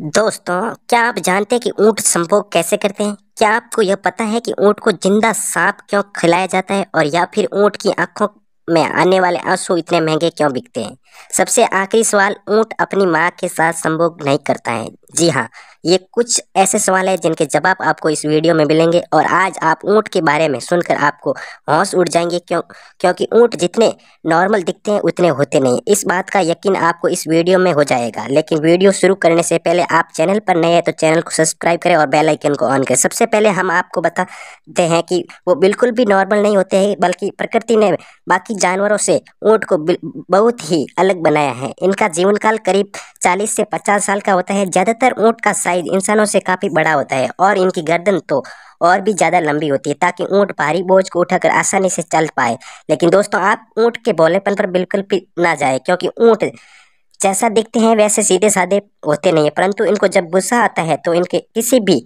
दोस्तों क्या आप जानते हैं कि ऊंट संभोग कैसे करते हैं क्या आपको यह पता है कि ऊँट को जिंदा सांप क्यों खिलाया जाता है और या फिर ऊँट की आंखों में आने वाले आंसू इतने महंगे क्यों बिकते हैं सबसे आखिरी सवाल ऊँट अपनी माँ के साथ संभोग नहीं करता है जी हाँ ये कुछ ऐसे सवाल हैं जिनके जवाब आपको इस वीडियो में मिलेंगे और आज आप ऊँट के बारे में सुनकर आपको हौस उठ जाएंगे क्यों क्योंकि ऊँट जितने नॉर्मल दिखते हैं उतने होते नहीं इस बात का यकीन आपको इस वीडियो में हो जाएगा लेकिन वीडियो शुरू करने से पहले आप चैनल पर नए हैं तो चैनल को सब्सक्राइब करें और बेलाइकन को ऑन करें सबसे पहले हम आपको बताते हैं कि वो बिल्कुल भी नॉर्मल नहीं होते हैं बल्कि प्रकृति ने बाकी जानवरों से ऊँट को बहुत ही अलग बनाया है इनका जीवन काल करीब 40 से 50 साल का होता है ज़्यादातर ऊँट का साइज इंसानों से काफ़ी बड़ा होता है और इनकी गर्दन तो और भी ज़्यादा लंबी होती है ताकि ऊँट भारी बोझ को उठाकर आसानी से चल पाए लेकिन दोस्तों आप ऊँट के बोलेपन पर बिल्कुल भी ना जाए क्योंकि ऊँट जैसा दिखते हैं वैसे सीधे साधे होते नहीं है परंतु इनको जब गुस्सा आता है तो इनके किसी भी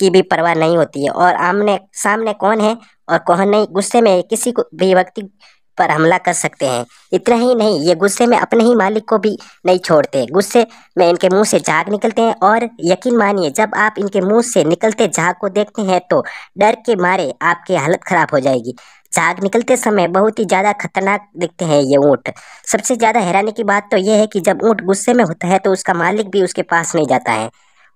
की भी परवाह नहीं होती है और आमने सामने कौन है और कौन नहीं गुस्से में किसी को भी व्यक्ति पर हमला कर सकते हैं इतना ही नहीं ये गुस्से में अपने ही मालिक को भी नहीं छोड़ते गुस्से में इनके मुंह से झाग निकलते हैं और यकीन मानिए जब आप इनके मुंह से निकलते झाग को देखते हैं तो डर के मारे आपकी हालत खराब हो जाएगी झाग निकलते समय बहुत ही ज़्यादा खतरनाक दिखते हैं ये ऊँट सबसे ज़्यादा हैरानी की बात तो यह है कि जब ऊँट गुस्से में होता है तो उसका मालिक भी उसके पास नहीं जाता है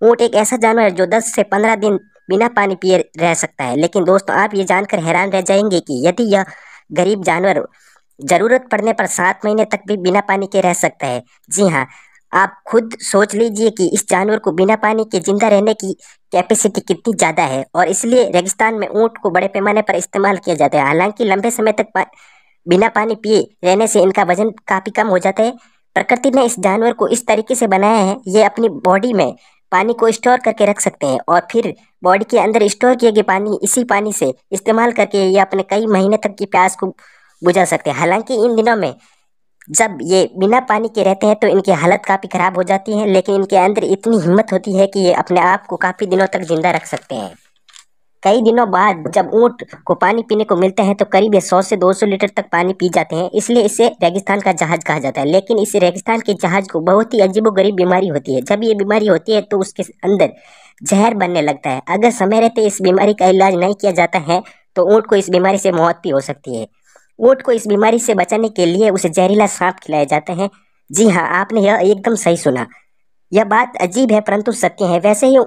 ऊँट एक ऐसा जानवर है जो दस से पंद्रह दिन बिना पानी पिए रह सकता है लेकिन दोस्तों आप ये जानकर हैरान रह जाएंगे कि यदि यह गरीब जानवर ज़रूरत पड़ने पर सात महीने तक भी बिना पानी के रह सकता है जी हाँ आप खुद सोच लीजिए कि इस जानवर को बिना पानी के ज़िंदा रहने की कैपेसिटी कितनी ज़्यादा है और इसलिए रेगिस्तान में ऊँट को बड़े पैमाने पर इस्तेमाल किया जाता है हालांकि लंबे समय तक पा, बिना पानी पिए रहने से इनका वजन काफ़ी कम हो जाता है प्रकृति ने इस जानवर को इस तरीके से बनाया है ये अपनी बॉडी में पानी को स्टोर करके रख सकते हैं और फिर बॉडी के अंदर स्टोर किए गए पानी इसी पानी से इस्तेमाल करके ये अपने कई महीने तक की प्यास को बुझा सकते हैं हालांकि इन दिनों में जब ये बिना पानी के रहते हैं तो इनकी हालत काफ़ी ख़राब हो जाती है लेकिन इनके अंदर इतनी हिम्मत होती है कि ये अपने आप को काफ़ी दिनों तक ज़िंदा रख सकते हैं कई दिनों बाद जब ऊँट को पानी पीने को मिलते हैं तो करीब सौ से दो सौ लीटर तक पानी पी जाते हैं इसलिए इसे रेगिस्तान का जहाज कहा जाता है लेकिन इस रेगिस्तान के जहाज को बहुत ही गरीब बीमारी होती है जब ये बीमारी होती है तो उसके अंदर जहर बनने लगता है अगर समय रहते इस बीमारी का इलाज नहीं किया जाता है तो ऊँट को इस बीमारी से मौत भी हो सकती है ऊँट को इस बीमारी से बचाने के लिए उसे जहरीला सांप खिलाया जाता है जी हाँ आपने यह एकदम सही सुना यह बात अजीब है परंतु सत्य है वैसे ही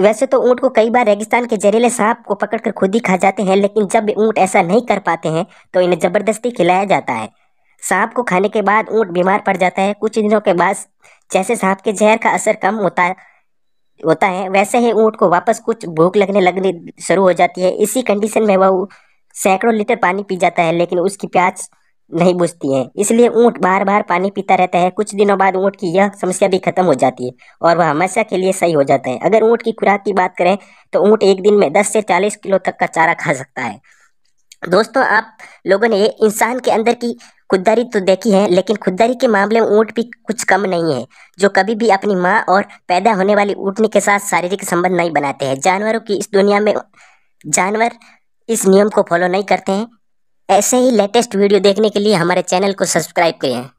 वैसे तो ऊँट को कई बार रेगिस्तान के जहरीले सांप को पकड़कर खुद ही खा जाते हैं लेकिन जब ऊँट ऐसा नहीं कर पाते हैं तो इन्हें ज़बरदस्ती खिलाया जाता है सांप को खाने के बाद ऊँट बीमार पड़ जाता है कुछ दिनों के बाद जैसे सांप के जहर का असर कम होता होता है वैसे ही ऊँट को वापस कुछ भूख लगने लगने शुरू हो जाती है इसी कंडीशन में वह सैकड़ों लीटर पानी पी जाता है लेकिन उसकी प्यास नहीं बुझती हैं इसलिए ऊँट बार बार पानी पीता रहता है कुछ दिनों बाद ऊँट की यह समस्या भी खत्म हो जाती है और वह हमेशा के लिए सही हो जाता है अगर ऊँट की खुराक की बात करें तो ऊँट एक दिन में दस से चालीस किलो तक का चारा खा सकता है दोस्तों आप लोगों ने इंसान के अंदर की खुददारी तो देखी है लेकिन खुददारी के मामले में ऊँट भी कुछ कम नहीं है जो कभी भी अपनी माँ और पैदा होने वाली ऊँटनी के साथ शारीरिक संबंध नहीं बनाते हैं जानवरों की इस दुनिया में जानवर इस नियम को फॉलो नहीं करते हैं ऐसे ही लेटेस्ट वीडियो देखने के लिए हमारे चैनल को सब्सक्राइब करें